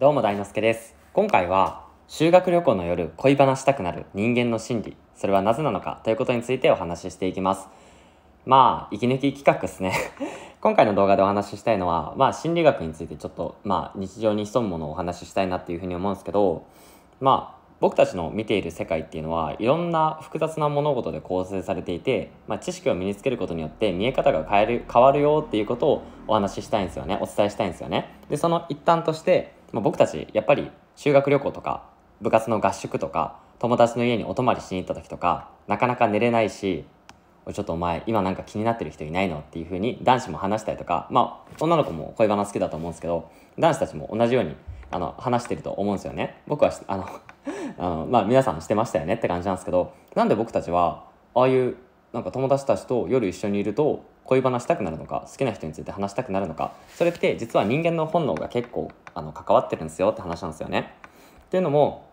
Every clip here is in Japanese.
どうも大之助です今回は修学旅行の夜恋話したくなる人間の心理それはなぜなのかということについてお話ししていきますまあ息抜き企画ですね 今回の動画でお話ししたいのはまあ心理学についてちょっとまあ日常に潜むものをお話ししたいなっていうふうに思うんですけどまあ僕たちの見ている世界っていうのはいろんな複雑な物事で構成されていて、まあ、知識を身につけることによって見え方が変える変わるよっていうことをお話ししたいんですよねお伝えしたいんですよねでその一端としてま僕たちやっぱり修学旅行とか部活の合宿とか友達の家にお泊まりしに行った時とかなかなか寝れないしちょっとお前今なんか気になってる人いないのっていう風に男子も話したりとかまあ女の子も恋バナ好きだと思うんですけど男子たちも同じようにあの話してると思うんですよね僕はあの あのまあ皆さんしてましたよねって感じなんですけどなんで僕たちはああいうなんか友達たちと夜一緒にいると恋バナしたくなるのか好きな人について話したくなるのかそれって実は人間の本能が結構あの関わってるんですよって話なんですよね。っていうのも、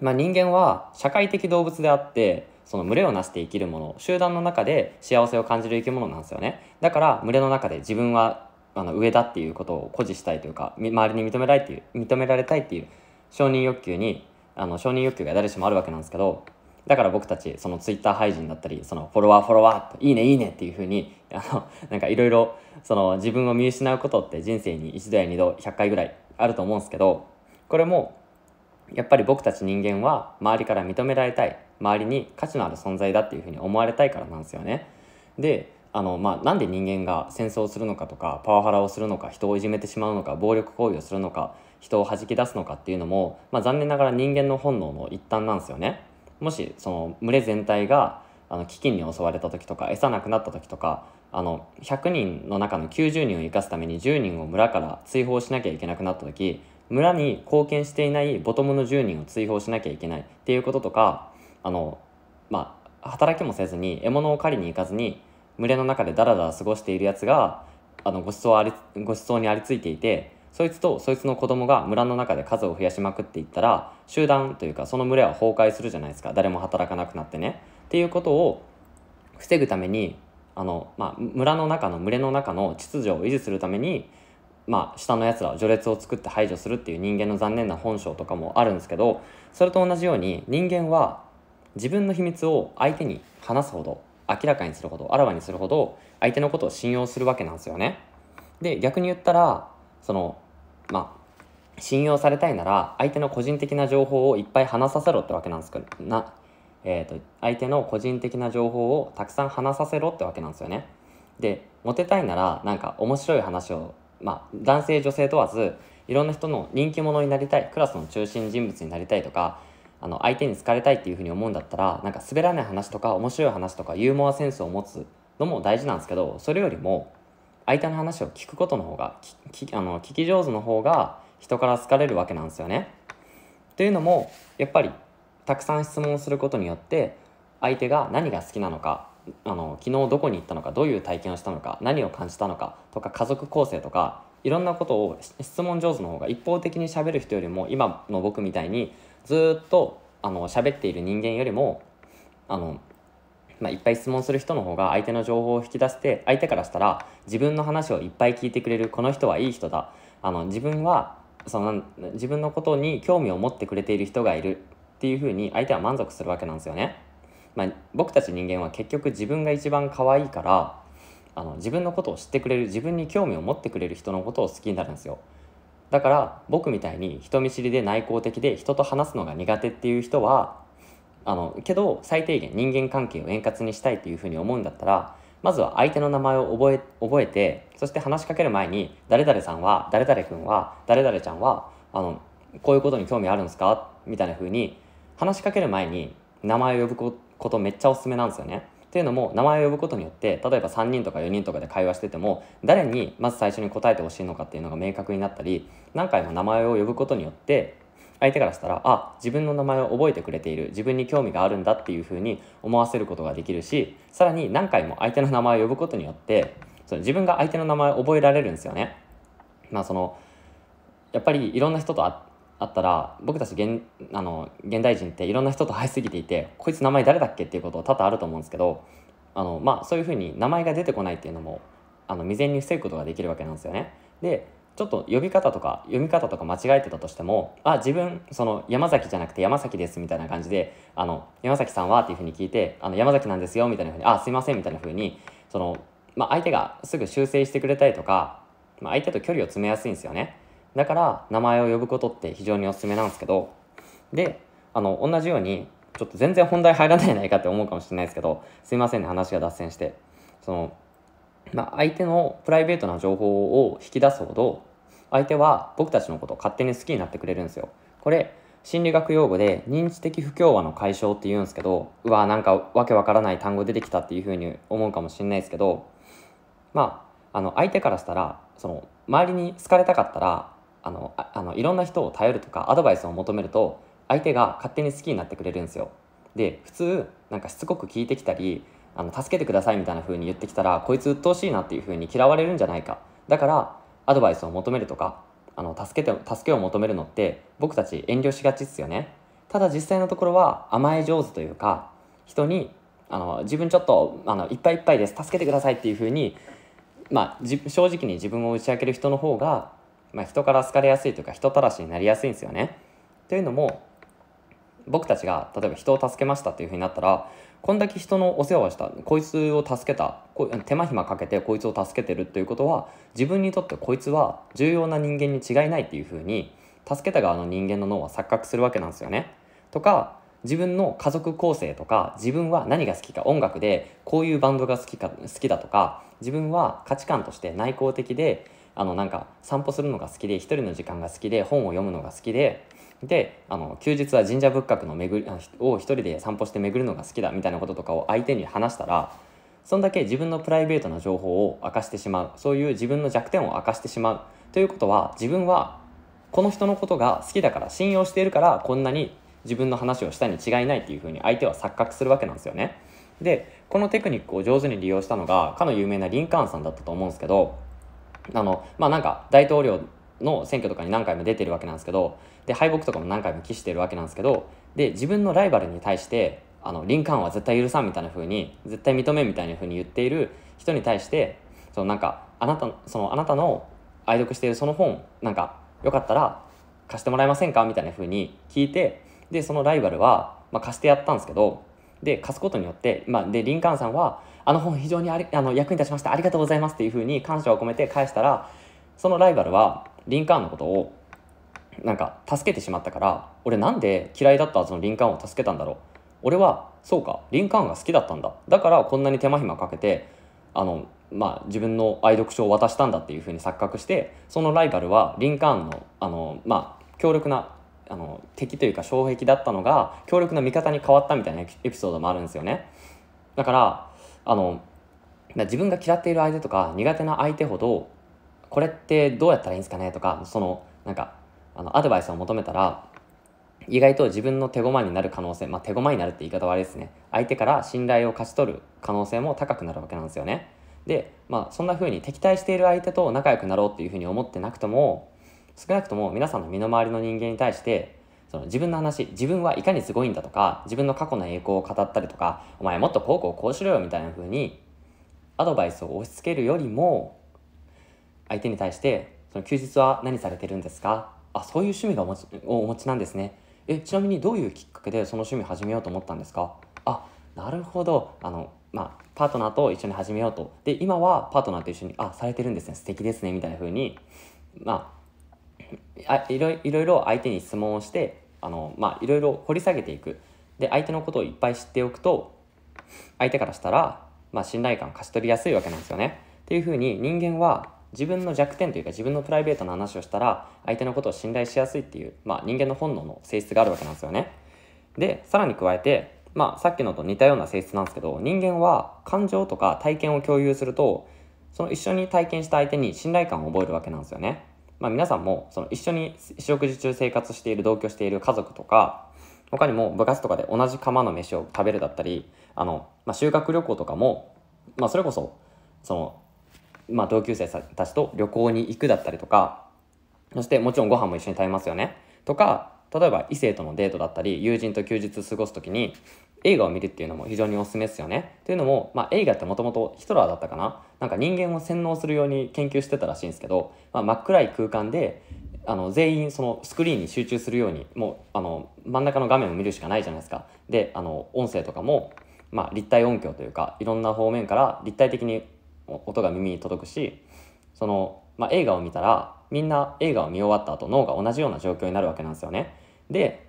まあ、人間は社会的動物であってその群れをなして生きるもの集団の中で幸せを感じる生き物なんですよね。だから群れの中で自分はあの上だっていうことを誇示したいというか周りに認められっていう認められたいっていう承認欲求にあの承認欲求が誰しもあるわけなんですけどだから僕たちそのツイッター配信だったりそのフォロワーフォロワーいいねいいねっていうふうにあのなんかいろいろその自分を見失うことって人生に一度や二度100回ぐらいあると思うんですけどこれもやっぱり僕たち人間は周りから認められたい周りに価値のある存在だっていうふうに思われたいからなんですよね。であの、まあ、なんで人間が戦争をするのかとかパワハラをするのか人をいじめてしまうのか暴力行為をするのか人をはじき出すのかっていうのも、まあ、残念ながら人間の本能の一端なんですよね。もしその群れ全体があの飢饉に襲われた時とか餌なくなった時とかあの100人の中の90人を生かすために10人を村から追放しなきゃいけなくなった時村に貢献していないボトムの10人を追放しなきゃいけないっていうこととかあの、まあ、働きもせずに獲物を狩りに行かずに群れの中でダラダラ過ごしているやつがあのごちそうありご馳走にありついていてそいつとそいつの子供が村の中で数を増やしまくっていったら集団というかその群れは崩壊するじゃないですか誰も働かなくなってね。っていうことを防ぐためにあの、まあ、村の中の群れの中の秩序を維持するために、まあ、下のやつら序列を作って排除するっていう人間の残念な本性とかもあるんですけどそれと同じように人間は自分の秘密を相手に話すほど明らかにするほどあらわにするほど相手のことを信用するわけなんですよね。で逆に言ったらそのまあ信用されたいなら相手の個人的な情報をいっぱい話させろってわけなんですけどなえーと、相手の個人的な情報をたくさん話させろってわけなんですよね。でモテたいならなんか面白い話を、まあ、男性女性問わずいろんな人の人気者になりたいクラスの中心人物になりたいとかあの相手に好かれたいっていうふうに思うんだったらなんか滑らない話とか面白い話とかユーモアセンスを持つのも大事なんですけどそれよりも相手の話を聞くことの方があの聞き上手の方が人から好かれるわけなんですよね。というのもやっぱりたくさん質問することによって相手が何が好きなのかあの昨日どこに行ったのかどういう体験をしたのか何を感じたのかとか家族構成とかいろんなことを質問上手の方が一方的にしゃべる人よりも今の僕みたいにずっとあの喋っている人間よりもあの、まあ、いっぱい質問する人の方が相手の情報を引き出して相手からしたら自分の話をいっぱい聞いてくれるこの人はいい人だあの自分はその自分のことに興味を持ってくれている人がいるっていうふうに相手は満足するわけなんですよね。まあ、僕たち人間は結局自分が一番可愛いからあの自分のことを知ってくれる自分に興味を持ってくれる人のことを好きになるんですよだから僕みたいに人見知りで内向的で人と話すのが苦手っていう人はあのけど最低限人間関係を円滑にしたいっていうふうに思うんだったらまずは相手の名前を覚え覚えてそして話しかける前に「誰々さんは誰々君は誰々ちゃんはあのこういうことに興味あるんですか?」みたいなふうに話しかける前に名前を呼ぶことめっちゃおすすめなんですよね。っていうのも名前を呼ぶことによって例えば3人とか4人とかで会話してても誰にまず最初に答えてほしいのかっていうのが明確になったり何回も名前を呼ぶことによって相手からしたらあ自分の名前を覚えてくれている自分に興味があるんだっていうふうに思わせることができるしさらに何回も相手の名前を呼ぶことによってその自分が相手の名前を覚えられるんですよね。まあ、そのやっぱりいろんな人とあったら僕たち現あの現代人っていろんな人と会いすぎていてこいつ名前誰だっけっていうこと多々あると思うんですけどあの、まあ、そういうふうに名前が出てこないっていうのもあの未然に防ぐことができるわけなんですよね。でちょっと呼び方とか読み方とか間違えてたとしても「あ自分その山崎じゃなくて山崎です」みたいな感じで「あの山崎さんは?」っていうふうに聞いて「あの山崎なんですよ」みたいなふうに「あすいません」みたいなふうにその、まあ、相手がすぐ修正してくれたりとか、まあ、相手と距離を詰めやすいんですよね。だから名前を呼ぶことって非常におすすめなんですけどであの同じようにちょっと全然本題入らないじゃないかって思うかもしれないですけどすいませんね話が脱線してその、まあ、相手のプライベートな情報を引き出すほど相手は僕たちのことを勝手に好きになってくれるんですよこれ心理学用語で認知的不協和の解消って言うんですけどうわなんかわけわからない単語出てきたっていうふうに思うかもしれないですけどまああの相手からしたらその周りに好かれたかったらあのあのいろんな人を頼るとかアドバイスを求めると相手が勝手に好きになってくれるんですよ。で普通なんかしつこく聞いてきたりあの助けてくださいみたいな風に言ってきたらこいつ鬱陶しいなっていう風に嫌われるんじゃないかだからアドバイスを求めるとかあの助けて助けを求めるのって僕たち遠慮しがちっすよねただ実際のところは甘え上手というか人にあの自分ちょっとあのいっぱいいっぱいです助けてくださいっていう風にまあ、正直に自分を打ち明ける人の方がまあ、人から好かれやすいというか人たらしになりやすいんですよね。というのも僕たちが例えば人を助けましたっていうふうになったらこんだけ人のお世話をしたこいつを助けたこ手間暇かけてこいつを助けてるということは自分にとってこいつは重要な人間に違いないっていうふうに助けた側の人間の脳は錯覚するわけなんですよね。とか自分の家族構成とか自分は何が好きか音楽でこういうバンドが好きか好きだとか自分は価値観として内向的であのなんか散歩するのが好きで一人の時間が好きで本を読むのが好きでであの休日は神社仏閣の巡りを一人で散歩して巡るのが好きだみたいなこととかを相手に話したらそんだけ自分のプライベートな情報を明かしてしまうそういう自分の弱点を明かしてしまうということは自分はこの人のことが好きだから信用しているからこんなに自分の話をしたに違いないっていうふうに相手は錯覚するわけなんですよね。でこのテクニックを上手に利用したのがかの有名なリンカーンさんだったと思うんですけどあのまあなんか大統領の選挙とかに何回も出てるわけなんですけどで敗北とかも何回も期してるわけなんですけどで自分のライバルに対してあのーンは絶対許さんみたいな風に絶対認めみたいな風に言っている人に対してそのなんかあなたそのあなたの愛読しているその本なんかよかったら貸してもらえませんかみたいな風に聞いてでそのライバルは、まあ、貸してやったんですけどで貸すことによって、まあ、でーンさんはあの本非常にありあの役に立ちましたありがとうございますっていうふうに感謝を込めて返したらそのライバルはリンカーンのことをなんか助けてしまったから俺なんで嫌いだったそのリンカーンを助けたんだろう俺はそうかリンカーンが好きだったんだだからこんなに手間暇かけてあのまあ、自分の愛読書を渡したんだっていうふうに錯覚してそのライバルはリンカーンのあの、まあ、強力なあの敵というか障壁だったのが強力な味方に変わったみたいなエピソードもあるんですよねだからあの自分が嫌っている相手とか苦手な相手ほどこれってどうやったらいいんですかねとかそのなんかあのアドバイスを求めたら意外と自分の手駒になる可能性、まあ、手駒になるって言い方はあれですね相手から信頼を勝ち取る可能性も高くなるわけなんですよねで、まあ、そんな風に敵対している相手と仲良くなろうっていう風に思ってなくても少なくとも皆さんの身の回りの人間に対してその自分の話、自分はいかにすごいんだとか、自分の過去の栄光を語ったりとか、お前もっとこうこうこうしろよみたいな風に、アドバイスを押し付けるよりも、相手に対して、その休日は何されてるんですかあ、そういう趣味がお持ちをお持ちなんですね。え、ちなみにどういうきっかけでその趣味始めようと思ったんですかあ、なるほど。あの、まあ、パートナーと一緒に始めようと。で、今はパートナーと一緒に、あ、されてるんですね。素敵ですね。みたいな風に、まあ、あいろいろ相手に質問をしてあのまあいろいろ掘り下げていくで相手のことをいっぱい知っておくと相手からしたら、まあ、信頼感を勝ち取りやすいわけなんですよね。っていうふうに人間は自分の弱点というか自分のプライベートな話をしたら相手のことを信頼しやすいっていう、まあ、人間の本能の性質があるわけなんですよね。でさらに加えて、まあ、さっきのと似たような性質なんですけど人間は感情とか体験を共有するとその一緒に体験した相手に信頼感を覚えるわけなんですよね。まあ、皆さんもその一緒に四六時中生活している同居している家族とか他にも部活とかで同じ釜の飯を食べるだったりあの、まあ、修学旅行とかも、まあ、それこそその、まあ、同級生たちと旅行に行くだったりとかそしてもちろんご飯も一緒に食べますよねとか例えば異性とのデートだったり友人と休日過ごす時に映画を見るっていうのも非常におすすめですよね。というのも、まあ、映画ってもともとヒトラーだったかななんか人間を洗脳するように研究してたらしいんですけど、まあ、真っ暗い空間であの全員そのスクリーンに集中するようにもうあの真ん中の画面を見るしかないじゃないですか。であの音声とかも、まあ、立体音響というかいろんな方面から立体的に音が耳に届くしその、まあ、映画を見たらみんな映画を見終わった後脳が同じような状況になるわけなんですよね。で、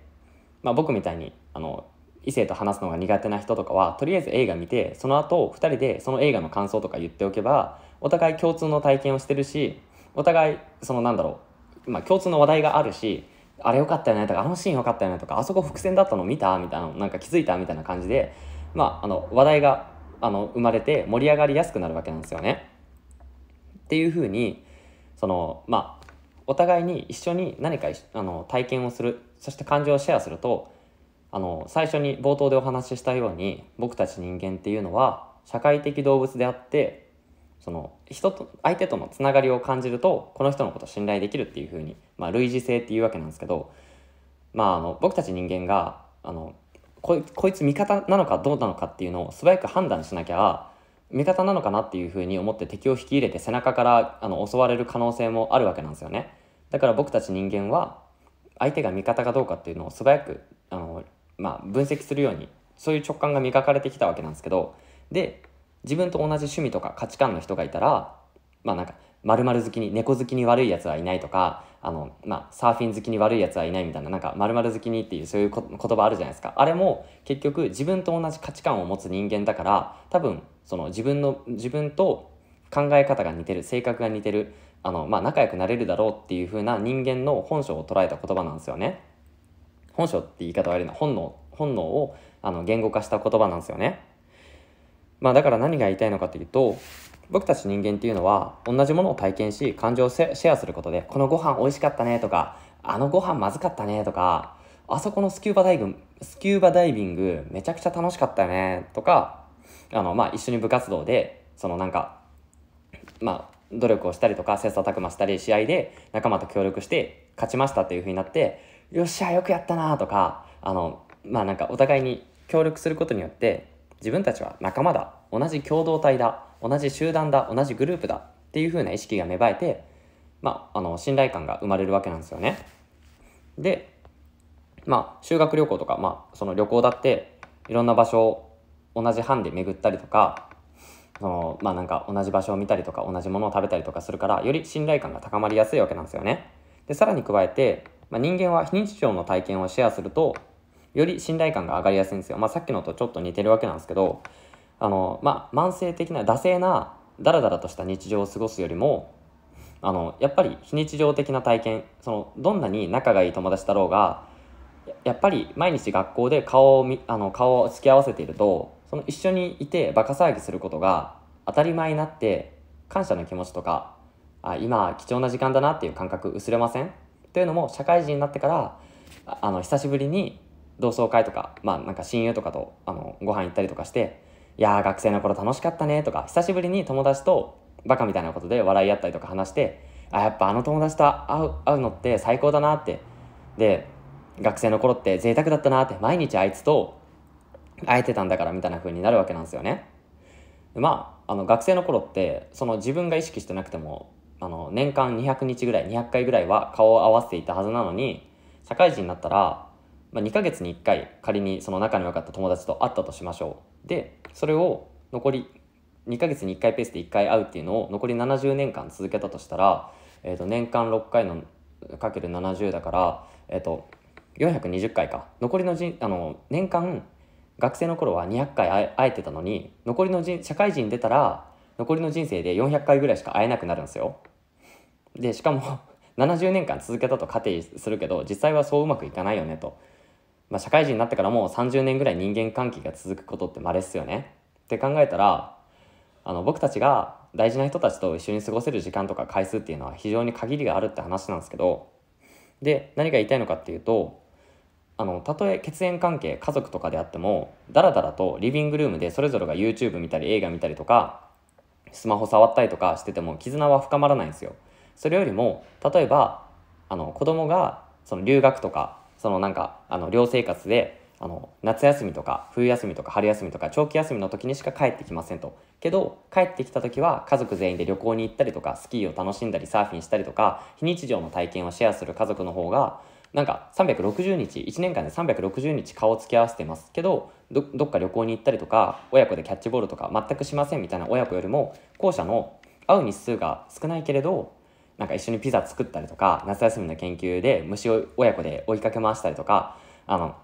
まあ、僕みたいにあの異性と話すのが苦手な人とかはとりあえず映画見てその後2人でその映画の感想とか言っておけばお互い共通の体験をしてるしお互いそのなんだろう、まあ、共通の話題があるしあれ良かったよねとかあのシーン良かったよねとかあそこ伏線だったの見たみたいななんか気づいたみたいな感じで、まあ、あの話題があの生まれて盛り上がりやすくなるわけなんですよね。っていうふうにそのまあお互いに一緒に何かあの体験をするそして感情をシェアするとあの最初に冒頭でお話ししたように僕たち人間っていうのは社会的動物であってその人と相手とのつながりを感じるとこの人のことを信頼できるっていうふうに、まあ、類似性っていうわけなんですけど、まあ、あの僕たち人間があのこいつ味方なのかどうなのかっていうのを素早く判断しなきゃ味方なのかなっていうふうに思って敵を引き入れて背中からあの襲われる可能性もあるわけなんですよね。だから僕たち人間は相手が味方かどうかっていうのを素早くあの、まあ、分析するようにそういう直感が磨かれてきたわけなんですけどで自分と同じ趣味とか価値観の人がいたらまあなんか〇〇好きに猫好きに悪いやつはいないとかあの、まあ、サーフィン好きに悪いやつはいないみたいななんか〇〇好きにっていうそういう言葉あるじゃないですかあれも結局自分と同じ価値観を持つ人間だから多分その自分の自分と考え方が似てる性格が似てるあの、まあ、仲良くなれるだろうっていう風な人間の本性を捉えた言葉なんですよね。本性って言い方悪いな本能本能をあの言語化した言葉なんですよね。まあ、だから何が言いたいのかというと僕たち人間っていうのは同じものを体験し感情をシェアすることでこのご飯美味しかったねとかあのご飯まずかったねとかあそこのスキューバダイビングスキューバダイビングめちゃくちゃ楽しかったねとかあの、まあ、一緒に部活動でそのなんかまあ努力をしたりとか切磋琢磨したり試合で仲間と協力して勝ちましたっていう風になってよっしゃよくやったなとかあのまあなんかお互いに協力することによって自分たちは仲間だ同じ共同体だ同じ集団だ同じグループだっていう風な意識が芽生えて、まあ、あの信頼感が生まれるわけなんですよね。でまあ修学旅行とか、まあ、その旅行だっていろんな場所を同じ班で巡ったりとかそのまあなんか同じ場所を見たりとか同じものを食べたりとかするからより信頼感が高まりやすいわけなんですよね。でさらに加えて、まあ、人間は非日常の体験をシェアするとより信頼感が上がりやすいんですよ。まあ、さっきのとちょっと似てるわけなんですけどあの、まあ、慢性的な惰性なダラダラとした日常を過ごすよりもあのやっぱり非日常的な体験そのどんなに仲がいい友達だろうがやっぱり毎日学校で顔をあの顔を突き合わせているとその一緒にいてバカ騒ぎすることが当たり前になって感謝の気持ちとかあ今貴重な時間だなっていう感覚薄れませんというのも社会人になってからあの久しぶりに同窓会とか,、まあ、なんか親友とかとあのご飯行ったりとかして「いや学生の頃楽しかったね」とか久しぶりに友達とバカみたいなことで笑い合ったりとか話して「あやっぱあの友達と会う会うのって最高だな」ってで学生の頃って贅沢だったなって毎日あいつと会えてたんだからみたいな風になるわけなんですよね。まあ、あの学生の頃ってその自分が意識してなくてもあの年間200日ぐらい200回ぐらいは顔を合わせていたはずなのに社会人になったら、まあ、2ヶ月に1回仮にその仲の良かった友達と会ったとしましょうでそれを残り2ヶ月に1回ペースで1回会うっていうのを残り70年間続けたとしたら、えー、と年間6回のかける70だから、えー、と420回か残りのじあの年間学生の頃は200回会えてたのに残りの社会人出たら残りの人生で400回ぐらいしか会えなくなるんですよ。でしかも70 年間続けたと仮定するけど実際はそううまくいかないよねと、まあ、社会人になってからもう30年ぐらい人間関係が続くことってまれっすよねって考えたらあの僕たちが大事な人たちと一緒に過ごせる時間とか回数っていうのは非常に限りがあるって話なんですけどで何が言いたいのかっていうとあのたとえ血縁関係家族とかであってもだらだらとリビングルームでそれぞれが YouTube 見たり映画見たりとかスマホ触ったりとかしてても絆は深まらないんですよ。それよりも例えばあの子供がその留学とかそのなんかあの寮生活であの夏休みとか冬休みとか春休みとか長期休みの時にしか帰ってきませんとけど帰ってきた時は家族全員で旅行に行ったりとかスキーを楽しんだりサーフィンしたりとか非日常の体験をシェアする家族の方がなんか360日1年間で360日顔を付き合わせてますけどどっか旅行に行ったりとか親子でキャッチボールとか全くしませんみたいな親子よりも後者の会う日数が少ないけれどなんか一緒にピザ作ったりとか夏休みの研究で虫を親子で追いかけ回したりとかあの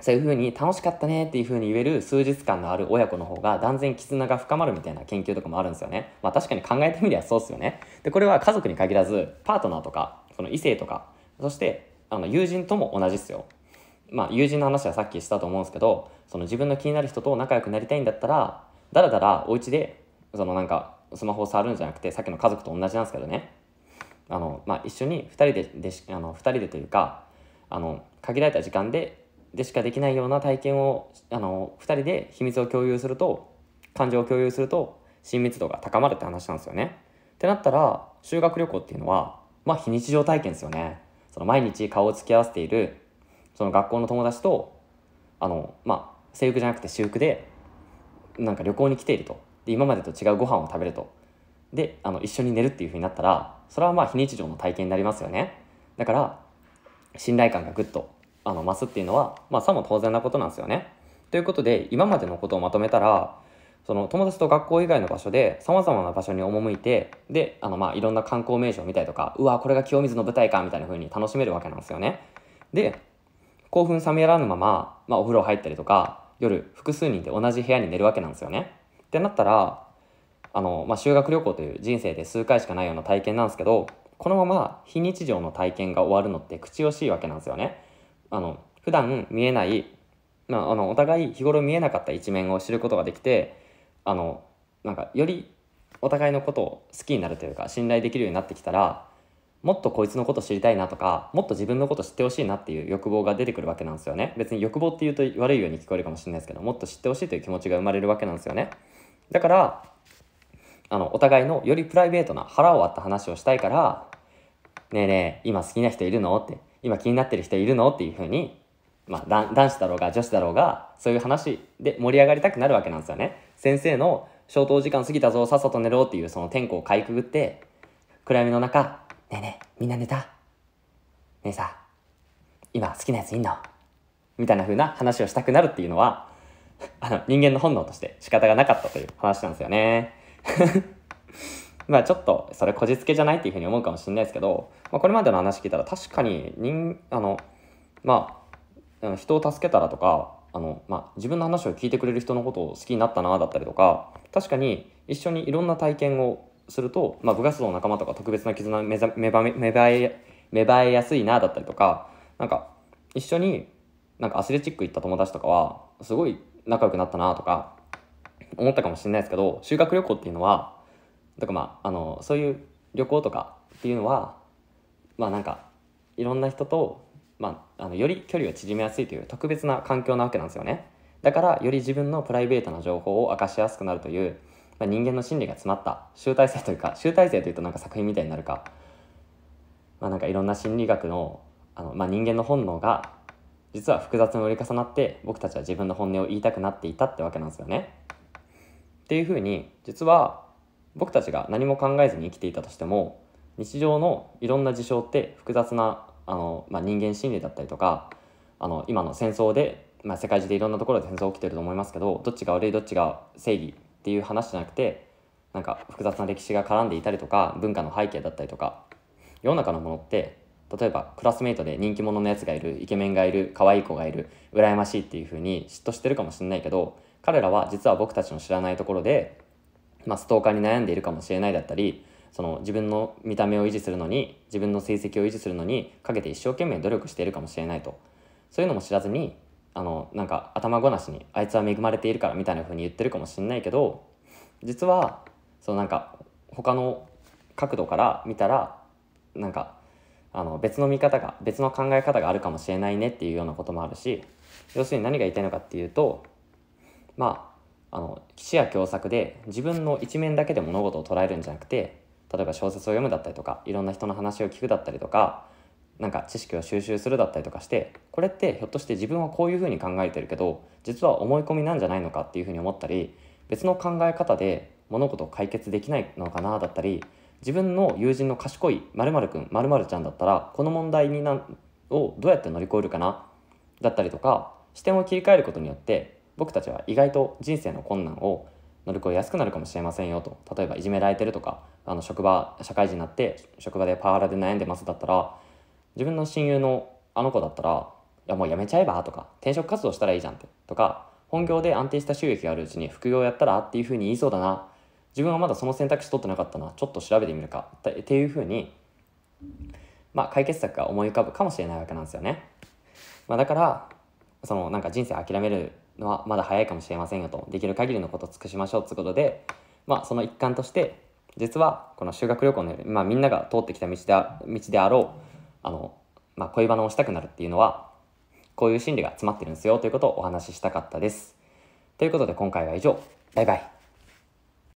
そういう風に楽しかったねっていう風に言える数日間のある親子の方が断然絆が深まるみたいな研究とかもあるんですよね。まあ確かに考えてみりゃそうっすよね。で、これは家族に限らず、パートナーとか、その異性とか、そしてあの友人とも同じっすよ。まあ、友人の話はさっきしたと思うんですけどその自分の気になる人と仲良くなりたいんだったらだらだらお家でそのなんかスマホを触るんじゃなくてさっきの家族と同じなんですけどねあの、まあ、一緒に2人でであの2人でというかあの限られた時間ででしかできないような体験をあの2人で秘密を共有すると感情を共有すると親密度が高まるって話なんですよね。ってなったら修学旅行っていうのはまあ非日常体験ですよね。その毎日顔を付き合わせているその学校の友達とあのまあ制服じゃなくて私服でなんか旅行に来ているとで今までと違うご飯を食べるとであの一緒に寝るっていうふうになったらそれはまあ非日常の体験になりますよねだから信頼感がぐっとあの増すっていうのはまあさも当然なことなんですよねということで今までのことをまとめたらその友達と学校以外の場所でさまざまな場所に赴いてであのまあいろんな観光名所を見たりとかうわこれが清水の舞台かみたいな風に楽しめるわけなんですよねで興奮冷めやらぬまま、まあ、お風呂入ったりとか夜複数人で同じ部屋に寝るわけなんですよねってなったらあの、まあ、修学旅行という人生で数回しかないような体験なんですけどこのまま非日常の体験が終わるのって口惜しいわけなんですよねあの普段見えない、まあ、あのお互い日頃見えなかった一面を知ることができてあのなんかよりお互いのことを好きになるというか信頼できるようになってきたらもっとこいつのこと知りたいなとかもっと自分のこと知ってほしいなっていう欲望が出てくるわけなんですよね別に欲望っていうと悪いように聞こえるかもしれないですけどもっと知ってほしいという気持ちが生まれるわけなんですよねだからあのお互いのよりプライベートな腹を割った話をしたいから「ねえねえ今好きな人いるの?」って「今気になってる人いるの?」っていうふうに、まあ、男子だろうが女子だろうがそういう話で盛り上がりたくなるわけなんですよね先生の消灯時間過ぎたぞ、さっさと寝ろっていうその天候をかいくぐって、暗闇の中、ねえねえ、みんな寝たねえさ、今好きなやついんのみたいな風な話をしたくなるっていうのは、あの、人間の本能として仕方がなかったという話なんですよね。まあちょっと、それこじつけじゃないっていう風に思うかもしれないですけど、まあこれまでの話聞いたら確かに人、あの、まあ、人を助けたらとか、あの、まあ、自分の話を聞いてくれる人のことを好きになったなだったりとか確かに一緒にいろんな体験をすると、まあ、部活動の仲間とか特別な絆芽生え芽生えやすいなだったりとかなんか一緒になんかアスレチック行った友達とかはすごい仲良くなったなとか思ったかもしれないですけど修学旅行っていうのはだかまああのそういう旅行とかっていうのはまあなんかいろんな人とまあ、あのより距離を縮めやすいという特別な環境なわけなんですよねだからより自分のプライベートな情報を明かしやすくなるという、まあ、人間の心理が詰まった集大成というか集大成というとなんか作品みたいになるか、まあ、なんかいろんな心理学のあの、まあ、人間の本能が実は複雑に折り重なって僕たちは自分の本音を言いたくなっていたってわけなんですよね。っていうふうに実は僕たちが何も考えずに生きていたとしても日常のいろんな事象って複雑なあの、まあ、人間心理だったりとかあの今の戦争で、まあ、世界中でいろんなところで戦争起きてると思いますけどどっちが悪いどっちが正義っていう話じゃなくてなんか複雑な歴史が絡んでいたりとか文化の背景だったりとか世の中のものって例えばクラスメイトで人気者のやつがいるイケメンがいる可愛い子がいる羨ましいっていうふうに嫉妬してるかもしれないけど彼らは実は僕たちの知らないところで、まあ、ストーカーに悩んでいるかもしれないだったりその自分の見た目を維持するのに自分の成績を維持するのにかけて一生懸命努力しているかもしれないとそういうのも知らずにあのなんか頭ごなしにあいつは恵まれているからみたいな風に言ってるかもしれないけど実はそのなんか他の角度から見たらなんかあの別の見方が別の考え方があるかもしれないねっていうようなこともあるし要するに何が言いたいのかっていうとまああの視野狭窄で自分の一面だけで物事を捉えるんじゃなくて例えば小説を読むだったりとかいろんな人の話を聞くだったりとかなんか知識を収集するだったりとかしてこれってひょっとして自分はこういうふうに考えてるけど実は思い込みなんじゃないのかっていうふうに思ったり別の考え方で物事を解決できないのかなだったり自分の友人の賢い〇〇くん〇〇ちゃんだったらこの問題になをどうやって乗り越えるかなだったりとか視点を切り替えることによって僕たちは意外と人生の困難を乗り越えやすくなるかもしれませんよと例えばいじめられてるとかあの職場社会人になって職場でパワハラで悩んでますだったら自分の親友のあの子だったら「いやもうやめちゃえば」とか「転職活動したらいいじゃん」ってとか「本業で安定した収益があるうちに副業やったら?」っていうふうに言いそうだな自分はまだその選択肢取ってなかったなちょっと調べてみるかっていうふうに、まあ、解決策が思い浮かぶかもしれないわけなんですよね。まあ、だからそのなんか人生諦めるのはまだ早いかもしれませんよとできる限りのことを尽くしましょうということで、まあ、その一環として実はこの修学旅行のように、まあ、みんなが通ってきた道で道であろうあの、まあ、恋バナをしたくなるっていうのはこういう心理が詰まってるんですよということをお話ししたかったです。ということで今回は以上。バイバイ。